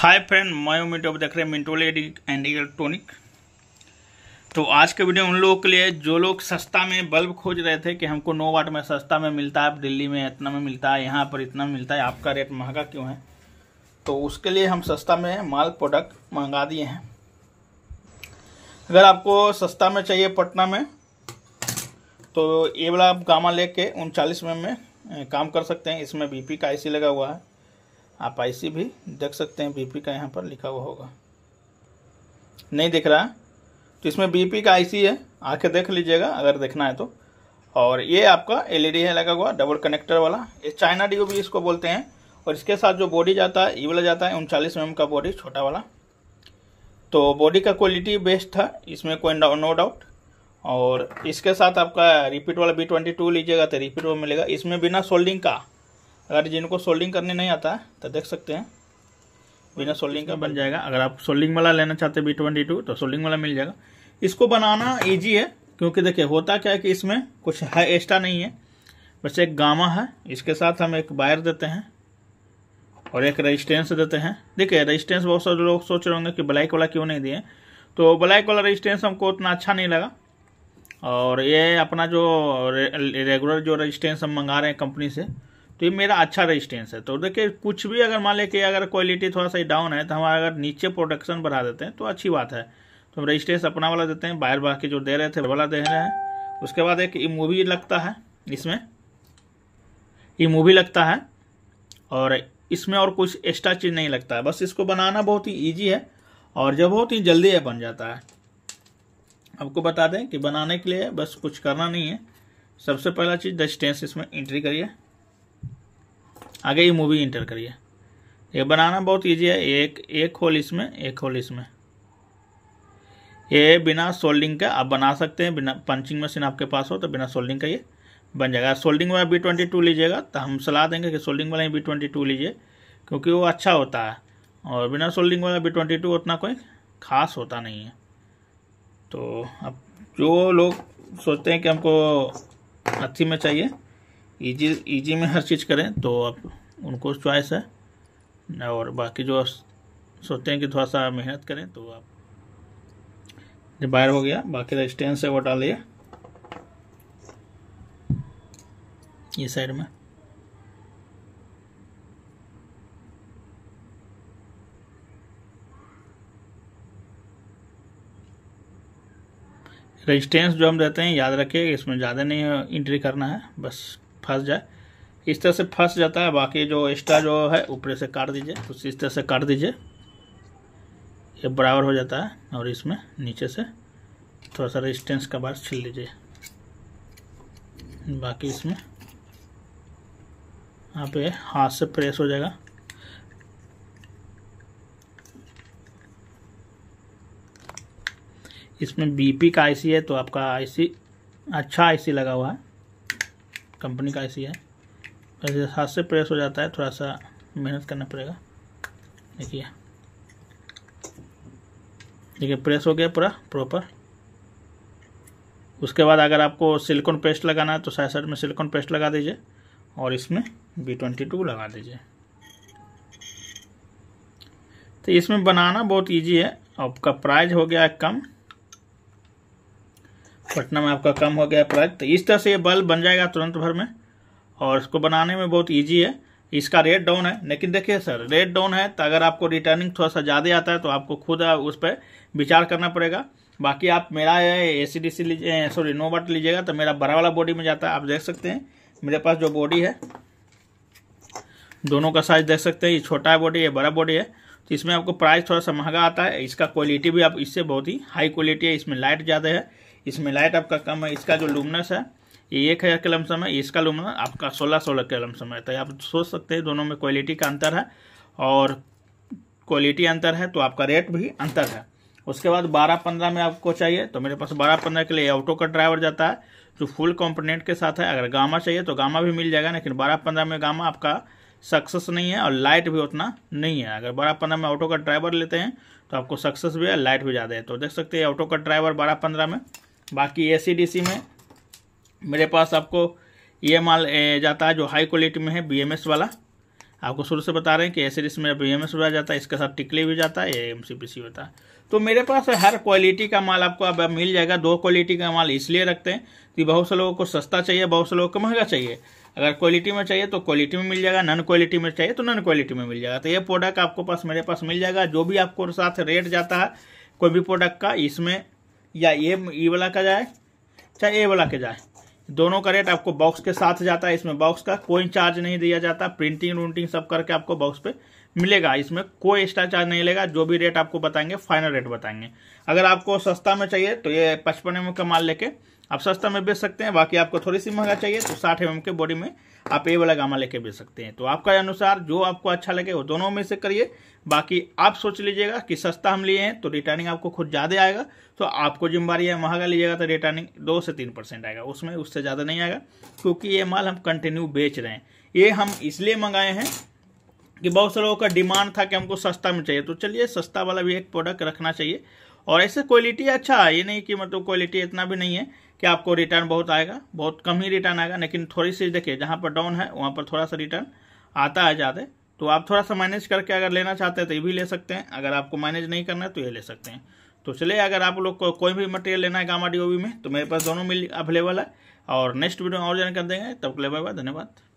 hi friend मैं उम्मीद अब देख रहे हैं मिंटोल एंड इलेक्ट्रॉनिक तो आज के वीडियो उन लोगों के लिए जो लोग सस्ता में बल्ब खोज रहे थे कि हमको नौ वाट में सस्ता में मिलता है दिल्ली में इतना में मिलता है यहाँ पर इतना मिलता है आपका रेट महंगा क्यों है तो उसके लिए हम सस्ता में माल प्रोडक्ट मंगा दिए हैं अगर आपको सस्ता में चाहिए पटना में तो ये वाला आप गामा ले उनचालीस में, में काम कर सकते हैं इसमें बी का आईसी लगा हुआ है आप आईसी भी देख सकते हैं बीपी का यहाँ पर लिखा हुआ होगा नहीं दिख रहा तो इसमें बीपी का आईसी है आके देख लीजिएगा अगर देखना है तो और ये आपका एलईडी e है लगा हुआ डबल कनेक्टर वाला ये चाइना डी भी इसको बोलते हैं और इसके साथ जो बॉडी जाता है ये e वाला जाता है उनचालीस एम mm का बॉडी छोटा वाला तो बॉडी का क्वालिटी बेस्ट था इसमें कोई नो डाउट और इसके साथ आपका रिपीट वाला बी ट्वेंटी टू लीजिएगा तो रिपीट वो मिलेगा इसमें बिना सोल्डिंग का अगर जिनको सोल्डिंग करने नहीं आता तो देख सकते हैं बिना सोल्डिंग का बन जाएगा अगर आप सोल्डिंग वाला लेना चाहते हैं बी ट्वेंटी टू तो सोल्डिंग वाला मिल जाएगा इसको बनाना ईजी है क्योंकि देखिए होता क्या है कि इसमें कुछ है एक्स्ट्रा नहीं है बस एक गामा है इसके साथ हम एक वायर देते हैं और एक रेजिस्टेंस देते हैं देखिए रेजिस्टेंस बहुत सारे लोग सोच रहे होंगे कि ब्लैक वाला क्यों नहीं दिए तो ब्लैक वाला रेजिस्टेंस हमको उतना अच्छा नहीं लगा और ये अपना जो रे, रेगुलर जो रजिस्टेंस हम मंगा रहे हैं कंपनी से तो ये मेरा अच्छा रेजिस्टेंस है तो देखिए कुछ भी अगर मान लें कि अगर क्वालिटी थोड़ा सा डाउन है तो हमारा अगर नीचे प्रोडक्शन बढ़ा देते हैं तो अच्छी बात है तो हम रजिस्टेंस अपना वाला देते हैं बाहर बाहर के जो दे रहे थे वाला दे रहे हैं उसके बाद एक मूवी लगता है इसमें ई मूवी लगता है और इसमें और कुछ एक्स्ट्रा चीज़ नहीं लगता है बस इसको बनाना बहुत ही ईजी है और जब बहुत ही जल्दी है बन जाता है आपको बता दें कि बनाने के लिए बस कुछ करना नहीं है सबसे पहला चीज़ रजिस्टेंस इसमें एंट्री करिए आगे ये मूवी इंटर करिए ये बनाना बहुत ईजी है एक एक होल इसमें एक होल इसमें ये बिना सोल्डिंग का आप बना सकते हैं बिना पंचिंग मशीन आपके पास हो तो बिना सोल्डिंग का ये बन जाएगा सोल्डिंग वाला बी ट्वेंटी टू लीजिएगा तो हम सलाह देंगे कि सोल्डिंग वाला ही बी ट्वेंटी टू लीजिए क्योंकि वो अच्छा होता है और बिना सोल्डिंग वाला बी ट्वेंटी टू उतना कोई खास होता नहीं है तो अब जो लोग सोचते हैं कि हमको अच्छी में चाहिए इजी इजी में हर चीज़ करें तो आप उनको चॉइस है और बाकी जो सोचते हैं कि थोड़ा सा मेहनत करें तो आप जब बाहर हो गया बाकी रजिस्टेंस तो है वो डालिए ये साइड में रेजिस्टेंस जो हम देते हैं याद रखिए इसमें ज़्यादा नहीं इंट्री करना है बस फंस जाए इस तरह से फंस जाता है बाकी जो एक्स्ट्रा जो है ऊपर से काट दीजिए उस तो इस तरह से काट दीजिए ये बराबर हो जाता है और इसमें नीचे से थोड़ा सा रेजिस्टेंस का बार छील लीजिए बाकी इसमें आप ये हाथ से प्रेस हो जाएगा इसमें बीपी का आईसी है तो आपका आईसी अच्छा आईसी लगा हुआ है कंपनी का ऐसी है वैसे हाथ से प्रेस हो जाता है थोड़ा सा मेहनत करना पड़ेगा देखिए देखिए प्रेस हो गया पूरा प्रॉपर उसके बाद अगर आपको सिलिकॉन पेस्ट लगाना है तो साइड साइड में सिलिकॉन पेस्ट लगा दीजिए और इसमें बी ट्वेंटी टू लगा दीजिए तो इसमें बनाना बहुत इजी है आपका प्राइस हो गया कम फटना में आपका कम हो गया प्राइस तो इस तरह से ये बल्ब बन जाएगा तुरंत भर में और इसको बनाने में बहुत ईजी है इसका रेट डाउन है लेकिन देखिए सर रेट डाउन है तो अगर आपको रिटर्निंग थोड़ा सा ज़्यादा आता है तो आपको खुद उस पर विचार करना पड़ेगा बाकी आप मेरा ए सी डी सी लीजिए सॉरी नोवाट लीजिएगा तो मेरा बड़ा वाला बॉडी में जाता है आप देख सकते हैं मेरे पास जो बॉडी है दोनों का साइज देख सकते हैं ये छोटा बॉडी है बड़ा बॉडी है तो इसमें आपको प्राइस थोड़ा सा महंगा आता है इसका क्वालिटी भी आप इससे बहुत ही हाई क्वालिटी है इसमें लाइट ज़्यादा है इसमें लाइट आपका कम है इसका जो लुमनस है ये एक हज़ार के लमसम है इसका लुमनस आपका सोलह सोलह के लमसम है तो आप सोच सकते हैं दोनों में क्वालिटी का अंतर है और क्वालिटी अंतर है तो आपका रेट भी अंतर है उसके बाद बारह पंद्रह में आपको चाहिए तो मेरे पास बारह पंद्रह के लिए ऑटो का ड्राइवर जाता है जो फुल कॉम्पोनेंट के साथ है अगर गामा चाहिए तो गामा भी मिल जाएगा लेकिन बारह पंद्रह में गामा आपका सक्सेस नहीं है और लाइट भी उतना नहीं है अगर बारह पंद्रह में ऑटो का ड्राइवर लेते हैं तो आपको सक्सेस भी है लाइट भी ज़्यादा है तो देख सकते हैं ऑटो का ड्राइवर बारह पंद्रह में बाकी एसीडीसी में मेरे पास आपको ये माल जाता है जो हाई क्वालिटी में है बीएमएस वाला आपको शुरू से बता रहे हैं कि एसीडीसी में बी एस वाला जाता है इसके साथ टिकली भी जाता है ये सी होता है तो मेरे पास हर क्वालिटी का माल आपको अब मिल जाएगा दो क्वालिटी का माल इसलिए रखते हैं कि बहुत से लोगों को सस्ता चाहिए बहुत से लोगों को महंगा चाहिए अगर क्वालिटी में चाहिए तो क्वालिटी में मिल जाएगा नॉन क्वालिटी में चाहिए तो नॉन क्वालिटी में मिल जाएगा तो ये प्रोडक्ट आपको पास मेरे पास मिल जाएगा जो भी आपको साथ रेट जाता है कोई भी प्रोडक्ट का इसमें या ये ई वाला का जाए चाहे ए वाला के जाए दोनों का रेट आपको बॉक्स के साथ जाता है इसमें बॉक्स का कोई चार्ज नहीं दिया जाता प्रिंटिंग उंटिंग सब करके आपको बॉक्स पे मिलेगा इसमें कोई एक्स्ट्रा चार्ज नहीं लेगा जो भी रेट आपको बताएंगे फाइनल रेट बताएंगे अगर आपको सस्ता में चाहिए तो ये पचपन एम का माल लेके आप सस्ता में बेच सकते हैं बाकी आपको थोड़ी सी महंगा चाहिए तो साठ एम के बॉडी में आप ए वाला गामा लेके बेच सकते हैं तो आपका अनुसार जो आपको अच्छा लगे वो दोनों में से करिए बाकी आप सोच लीजिएगा कि सस्ता हम लिए हैं तो रिटर्निंग आपको खुद ज़्यादा आएगा तो आपको जिम्मेवारी है महंगा लीजिएगा तो रिटर्निंग दो से तीन परसेंट आएगा उसमें उससे ज़्यादा नहीं आएगा क्योंकि ये माल हम कंटिन्यू बेच रहे हैं ये हम इसलिए मंगाए हैं कि बहुत से लोगों का डिमांड था कि हमको सस्ता में चाहिए तो चलिए सस्ता वाला भी एक प्रोडक्ट रखना चाहिए और ऐसे क्वालिटी अच्छा है ये नहीं कि मतलब क्वालिटी इतना भी नहीं है कि आपको रिटर्न बहुत आएगा बहुत कम ही रिटर्न आएगा लेकिन थोड़ी सी देखिए जहाँ पर डाउन है वहाँ पर थोड़ा सा रिटर्न आता है ज़्यादा तो आप थोड़ा सा मैनेज करके अगर लेना चाहते हैं तो ये भी ले सकते हैं अगर आपको मैनेज नहीं करना है तो ये ले सकते हैं तो चलिए अगर आप लोग को कोई भी मटेरियल लेना है गामा डी में तो मेरे पास दोनों मिल अवेलेबल है और नेक्स्ट वीडियो में और ज्वाइन कर देंगे तब के लिए बाय धन्यवाद